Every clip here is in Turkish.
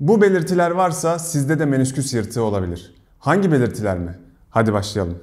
Bu belirtiler varsa sizde de menisküs yırtığı olabilir. Hangi belirtiler mi? Hadi başlayalım.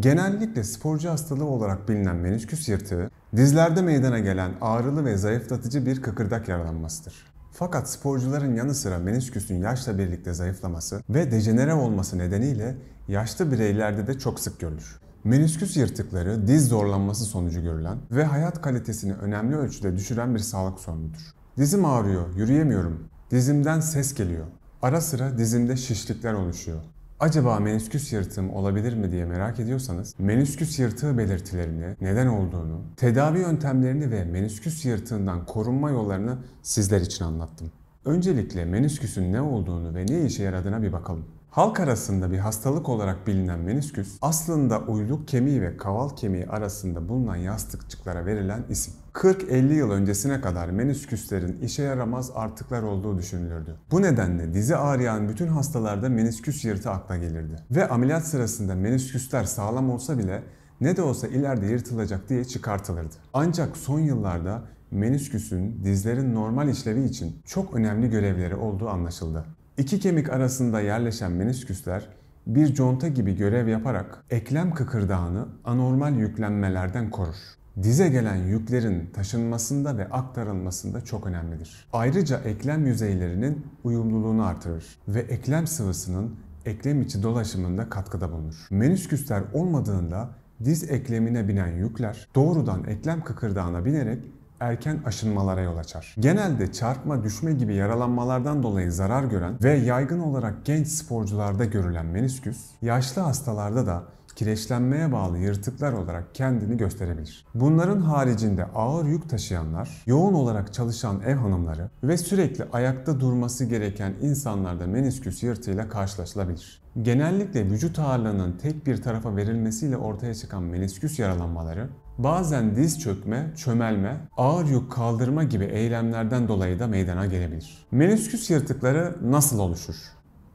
Genellikle sporcu hastalığı olarak bilinen menisküs yırtığı, dizlerde meydana gelen ağrılı ve zayıflatıcı bir kıkırdak yaralanmasıdır. Fakat sporcuların yanı sıra menisküsün yaşla birlikte zayıflaması ve dejenere olması nedeniyle yaşlı bireylerde de çok sık görülür. Menisküs yırtıkları diz zorlanması sonucu görülen ve hayat kalitesini önemli ölçüde düşüren bir sağlık sorunudur. Dizim ağrıyor, yürüyemiyorum. Dizimden ses geliyor. Ara sıra dizimde şişlikler oluşuyor. Acaba menisküs yırtığım olabilir mi diye merak ediyorsanız menisküs yırtığı belirtilerini, neden olduğunu, tedavi yöntemlerini ve menisküs yırtığından korunma yollarını sizler için anlattım. Öncelikle menisküsün ne olduğunu ve ne işe yaradığına bir bakalım. Halk arasında bir hastalık olarak bilinen menisküs aslında uyluk kemiği ve kaval kemiği arasında bulunan yastıkçıklara verilen isim. 40-50 yıl öncesine kadar menisküslerin işe yaramaz artıklar olduğu düşünülürdü. Bu nedenle dizi ağrıyan bütün hastalarda menisküs yırtı akla gelirdi. Ve ameliyat sırasında menisküsler sağlam olsa bile ne de olsa ileride yırtılacak diye çıkartılırdı. Ancak son yıllarda menisküsün dizlerin normal işlevi için çok önemli görevleri olduğu anlaşıldı. İki kemik arasında yerleşen menisküsler bir conta gibi görev yaparak eklem kıkırdağını anormal yüklenmelerden korur. Dize gelen yüklerin taşınmasında ve aktarılmasında çok önemlidir. Ayrıca eklem yüzeylerinin uyumluluğunu artırır ve eklem sıvısının eklem içi dolaşımında katkıda bulunur. Menisküsler olmadığında diz eklemine binen yükler doğrudan eklem kıkırdağına binerek erken aşınmalara yol açar. Genelde çarpma, düşme gibi yaralanmalardan dolayı zarar gören ve yaygın olarak genç sporcularda görülen menisküs, yaşlı hastalarda da kireçlenmeye bağlı yırtıklar olarak kendini gösterebilir. Bunların haricinde ağır yük taşıyanlar, yoğun olarak çalışan ev hanımları ve sürekli ayakta durması gereken insanlarda menisküs yırtığıyla karşılaşılabilir. Genellikle vücut ağırlığının tek bir tarafa verilmesiyle ortaya çıkan menisküs yaralanmaları, bazen diz çökme, çömelme, ağır yük kaldırma gibi eylemlerden dolayı da meydana gelebilir. Menisküs yırtıkları nasıl oluşur?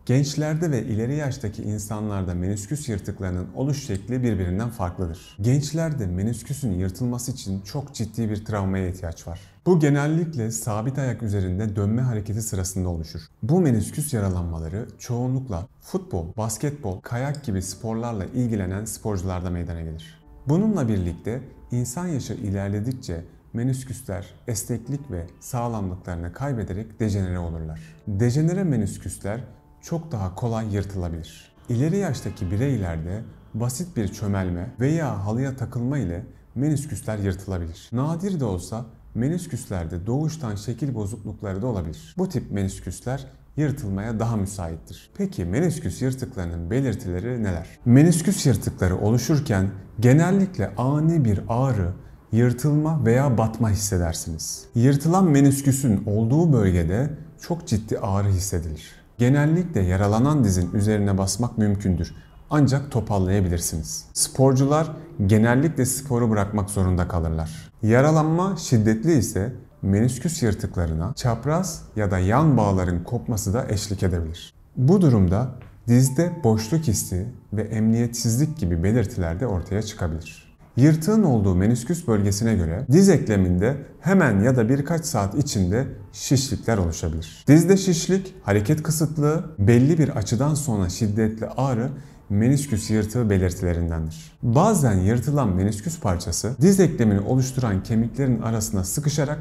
Gençlerde ve ileri yaştaki insanlarda menisküs yırtıklarının oluş şekli birbirinden farklıdır. Gençlerde menisküsün yırtılması için çok ciddi bir travmaya ihtiyaç var. Bu genellikle sabit ayak üzerinde dönme hareketi sırasında oluşur. Bu menisküs yaralanmaları çoğunlukla futbol, basketbol, kayak gibi sporlarla ilgilenen sporcularda meydana gelir. Bununla birlikte insan yaşı ilerledikçe menüsküsler esneklik ve sağlamlıklarını kaybederek dejenere olurlar. Dejenere menüsküsler çok daha kolay yırtılabilir. İleri yaştaki bireylerde basit bir çömelme veya halıya takılma ile menisküsler yırtılabilir. Nadir de olsa menisküslerde doğuştan şekil bozuklukları da olabilir. Bu tip menisküsler yırtılmaya daha müsaittir. Peki menisküs yırtıklarının belirtileri neler? Menisküs yırtıkları oluşurken genellikle ani bir ağrı, yırtılma veya batma hissedersiniz. Yırtılan menisküsün olduğu bölgede çok ciddi ağrı hissedilir. Genellikle yaralanan dizin üzerine basmak mümkündür ancak toparlayabilirsiniz. Sporcular genellikle sporu bırakmak zorunda kalırlar. Yaralanma şiddetli ise menisküs yırtıklarına, çapraz ya da yan bağların kopması da eşlik edebilir. Bu durumda dizde boşluk hissi ve emniyetsizlik gibi belirtiler de ortaya çıkabilir. Yırtığın olduğu menisküs bölgesine göre diz ekleminde hemen ya da birkaç saat içinde şişlikler oluşabilir. Dizde şişlik, hareket kısıtlığı, belli bir açıdan sonra şiddetli ağrı menisküs yırtığı belirtilerindendir. Bazen yırtılan menisküs parçası diz eklemini oluşturan kemiklerin arasına sıkışarak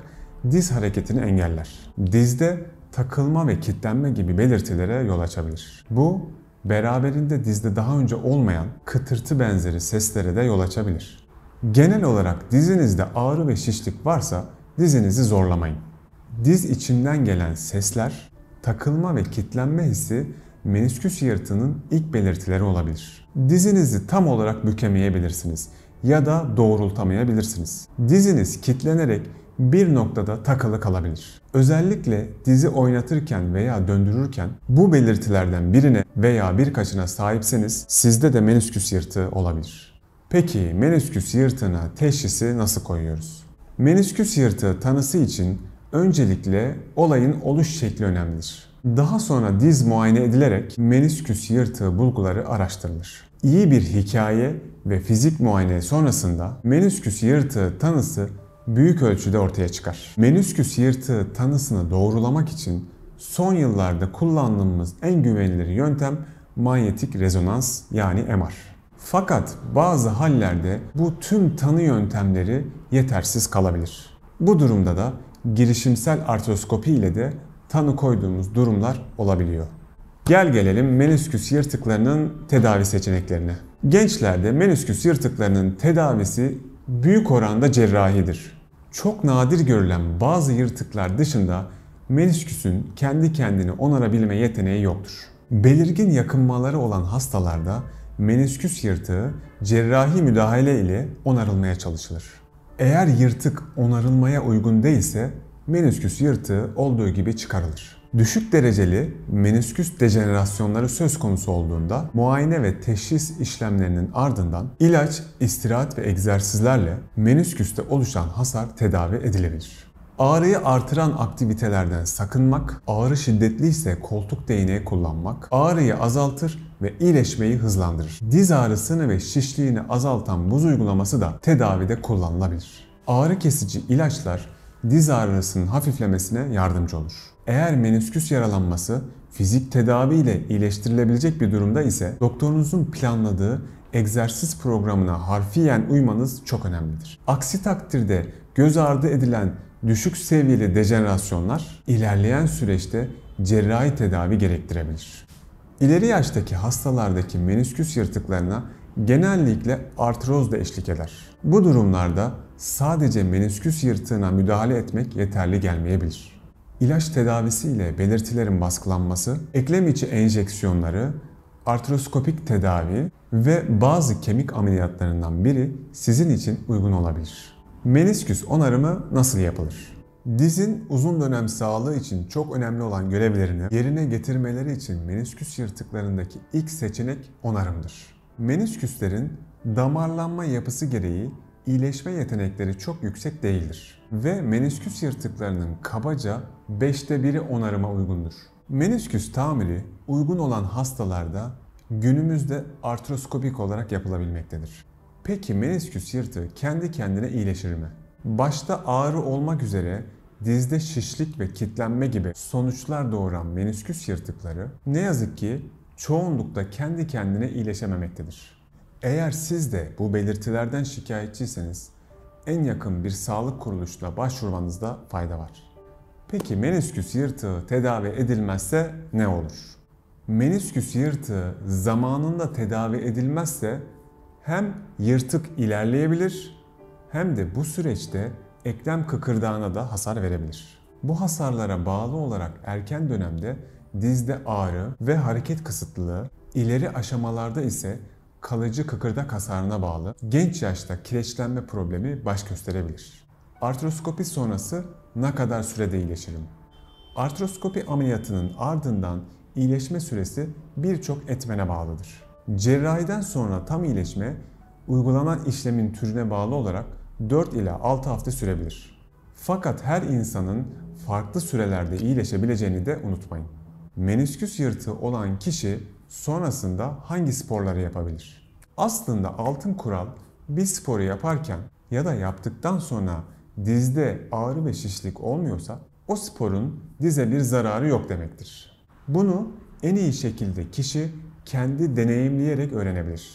diz hareketini engeller. Dizde takılma ve kitlenme gibi belirtilere yol açabilir. Bu beraberinde dizde daha önce olmayan kıtırtı benzeri seslere de yol açabilir. Genel olarak dizinizde ağrı ve şişlik varsa dizinizi zorlamayın. Diz içinden gelen sesler, takılma ve kitlenme hissi menisküs yırtının ilk belirtileri olabilir. Dizinizi tam olarak bükemeyebilirsiniz ya da doğrultamayabilirsiniz. Diziniz kitlenerek bir noktada takılı kalabilir. Özellikle dizi oynatırken veya döndürürken bu belirtilerden birine veya birkaçına sahipseniz sizde de menisküs yırtığı olabilir. Peki menisküs yırtığına teşhisi nasıl koyuyoruz? Menisküs yırtığı tanısı için öncelikle olayın oluş şekli önemlidir. Daha sonra diz muayene edilerek menisküs yırtığı bulguları araştırılır. İyi bir hikaye ve fizik muayene sonrasında menisküs yırtığı tanısı büyük ölçüde ortaya çıkar. Menisküs yırtığı tanısını doğrulamak için son yıllarda kullandığımız en güvenilir yöntem manyetik rezonans yani MR. Fakat bazı hallerde bu tüm tanı yöntemleri yetersiz kalabilir. Bu durumda da girişimsel artroskopi ile de tanı koyduğumuz durumlar olabiliyor. Gel gelelim menisküs yırtıklarının tedavi seçeneklerine. Gençlerde menisküs yırtıklarının tedavisi büyük oranda cerrahidir. Çok nadir görülen bazı yırtıklar dışında menisküsün kendi kendini onarabilme yeteneği yoktur. Belirgin yakınmaları olan hastalarda menisküs yırtığı cerrahi müdahale ile onarılmaya çalışılır. Eğer yırtık onarılmaya uygun değilse menisküs yırtığı olduğu gibi çıkarılır. Düşük dereceli menisküs dejenerasyonları söz konusu olduğunda muayene ve teşhis işlemlerinin ardından ilaç, istirahat ve egzersizlerle menisküste oluşan hasar tedavi edilebilir. Ağrıyı artıran aktivitelerden sakınmak, ağrı şiddetliyse koltuk değneği kullanmak ağrıyı azaltır ve iyileşmeyi hızlandırır. Diz ağrısını ve şişliğini azaltan buz uygulaması da tedavide kullanılabilir. Ağrı kesici ilaçlar diz ağrısının hafiflemesine yardımcı olur. Eğer menisküs yaralanması fizik tedavi ile iyileştirilebilecek bir durumda ise doktorunuzun planladığı egzersiz programına harfiyen uymanız çok önemlidir. Aksi takdirde göz ardı edilen Düşük seviyeli dejenerasyonlar ilerleyen süreçte cerrahi tedavi gerektirebilir. İleri yaştaki hastalardaki menisküs yırtıklarına genellikle artroz da eşlik eder. Bu durumlarda sadece menisküs yırtığına müdahale etmek yeterli gelmeyebilir. İlaç tedavisiyle belirtilerin baskılanması, eklem içi enjeksiyonları, artroskopik tedavi ve bazı kemik ameliyatlarından biri sizin için uygun olabilir. Menisküs onarımı nasıl yapılır? Dizin uzun dönem sağlığı için çok önemli olan görevlerini yerine getirmeleri için menisküs yırtıklarındaki ilk seçenek onarımdır. Menisküslerin damarlanma yapısı gereği iyileşme yetenekleri çok yüksek değildir ve menisküs yırtıklarının kabaca 5'te biri onarıma uygundur. Menisküs tamiri uygun olan hastalarda günümüzde artroskopik olarak yapılabilmektedir. Peki menisküs yırtığı kendi kendine iyileşir mi? Başta ağrı olmak üzere dizde şişlik ve kitlenme gibi sonuçlar doğuran menisküs yırtıkları ne yazık ki çoğunlukta kendi kendine iyileşememektedir. Eğer siz de bu belirtilerden şikayetçiyseniz en yakın bir sağlık kuruluşuna başvurmanızda fayda var. Peki menisküs yırtığı tedavi edilmezse ne olur? Menisküs yırtığı zamanında tedavi edilmezse hem yırtık ilerleyebilir hem de bu süreçte eklem kıkırdağına da hasar verebilir. Bu hasarlara bağlı olarak erken dönemde dizde ağrı ve hareket kısıtlılığı, ileri aşamalarda ise kalıcı kıkırdak hasarına bağlı genç yaşta kireçlenme problemi baş gösterebilir. Artroskopi sonrası ne kadar sürede iyileşirim? Artroskopi ameliyatının ardından iyileşme süresi birçok etmene bağlıdır. Cerrahiden sonra tam iyileşme uygulanan işlemin türüne bağlı olarak 4 ila 6 hafta sürebilir. Fakat her insanın farklı sürelerde iyileşebileceğini de unutmayın. Menisküs yırtığı olan kişi sonrasında hangi sporları yapabilir? Aslında altın kural bir sporu yaparken ya da yaptıktan sonra dizde ağrı ve şişlik olmuyorsa o sporun dize bir zararı yok demektir. Bunu en iyi şekilde kişi kendi deneyimleyerek öğrenebilir.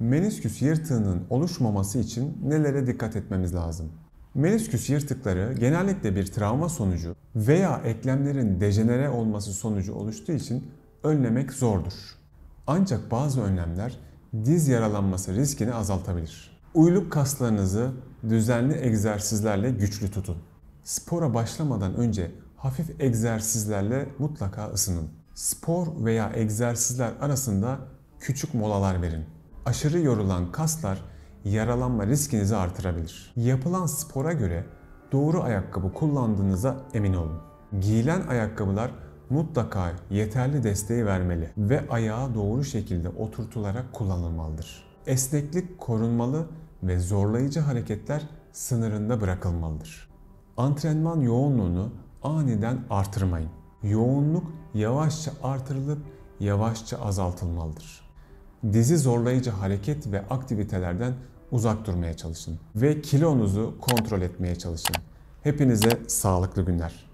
Menisküs yırtığının oluşmaması için nelere dikkat etmemiz lazım? Menisküs yırtıkları genellikle bir travma sonucu veya eklemlerin dejenere olması sonucu oluştuğu için önlemek zordur. Ancak bazı önlemler diz yaralanması riskini azaltabilir. Uyluk kaslarınızı düzenli egzersizlerle güçlü tutun. Spora başlamadan önce hafif egzersizlerle mutlaka ısının. Spor veya egzersizler arasında küçük molalar verin. Aşırı yorulan kaslar yaralanma riskinizi artırabilir. Yapılan spora göre doğru ayakkabı kullandığınıza emin olun. Giyilen ayakkabılar mutlaka yeterli desteği vermeli ve ayağa doğru şekilde oturtularak kullanılmalıdır. Esneklik korunmalı ve zorlayıcı hareketler sınırında bırakılmalıdır. Antrenman yoğunluğunu aniden artırmayın. Yoğunluk yavaşça artırılıp yavaşça azaltılmalıdır. Dizi zorlayıcı hareket ve aktivitelerden uzak durmaya çalışın ve kilonuzu kontrol etmeye çalışın. Hepinize sağlıklı günler.